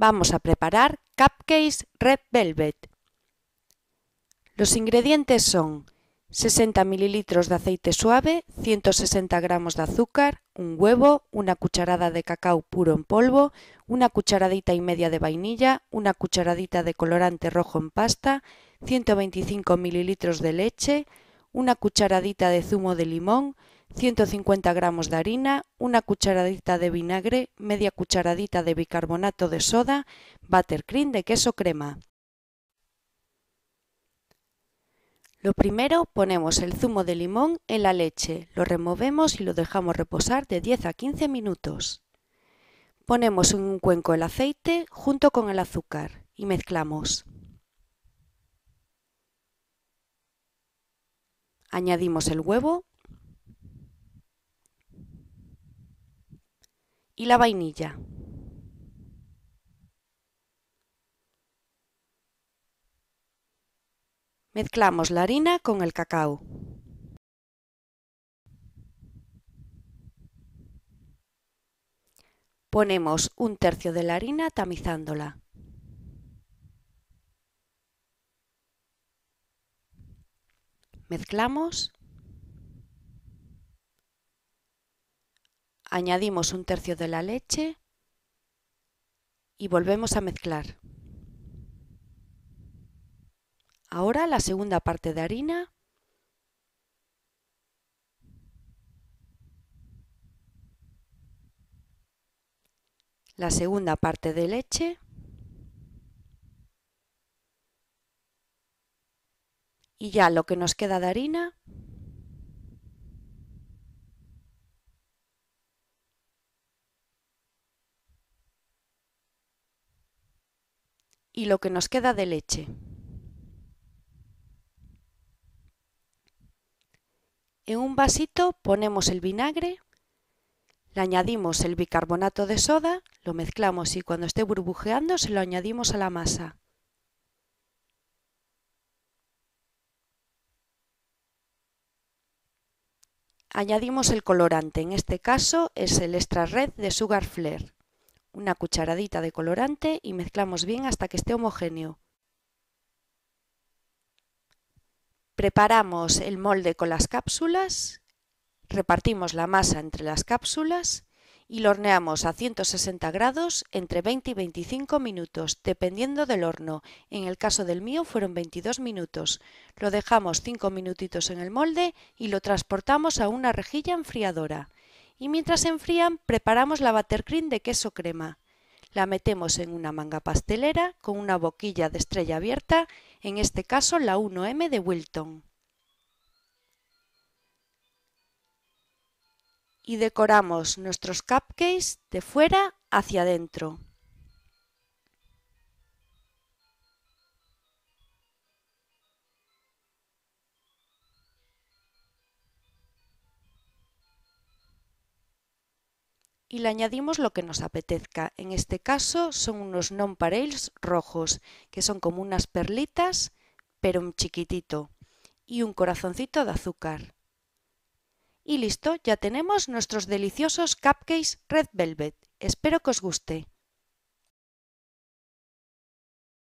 vamos a preparar cupcakes red velvet. Los ingredientes son 60 ml de aceite suave, 160 gramos de azúcar, un huevo, una cucharada de cacao puro en polvo, una cucharadita y media de vainilla, una cucharadita de colorante rojo en pasta, 125 ml de leche, una cucharadita de zumo de limón, 150 gramos de harina, una cucharadita de vinagre, media cucharadita de bicarbonato de soda, buttercream de queso crema. Lo primero ponemos el zumo de limón en la leche, lo removemos y lo dejamos reposar de 10 a 15 minutos. Ponemos en un cuenco el aceite junto con el azúcar y mezclamos. Añadimos el huevo y la vainilla. Mezclamos la harina con el cacao. Ponemos un tercio de la harina tamizándola. Mezclamos añadimos un tercio de la leche y volvemos a mezclar. Ahora la segunda parte de harina. La segunda parte de leche. Y ya lo que nos queda de harina y lo que nos queda de leche. En un vasito ponemos el vinagre, le añadimos el bicarbonato de soda, lo mezclamos y cuando esté burbujeando se lo añadimos a la masa. Añadimos el colorante, en este caso es el extra red de Sugar una cucharadita de colorante y mezclamos bien hasta que esté homogéneo. Preparamos el molde con las cápsulas, repartimos la masa entre las cápsulas y lo horneamos a 160 grados entre 20 y 25 minutos, dependiendo del horno. En el caso del mío fueron 22 minutos. Lo dejamos 5 minutitos en el molde y lo transportamos a una rejilla enfriadora y mientras se enfrían preparamos la buttercream de queso crema. La metemos en una manga pastelera con una boquilla de estrella abierta, en este caso la 1M de Wilton. Y decoramos nuestros cupcakes de fuera hacia adentro. y le añadimos lo que nos apetezca. En este caso son unos non rojos, que son como unas perlitas, pero un chiquitito, y un corazoncito de azúcar. Y listo, ya tenemos nuestros deliciosos cupcakes Red Velvet. Espero que os guste.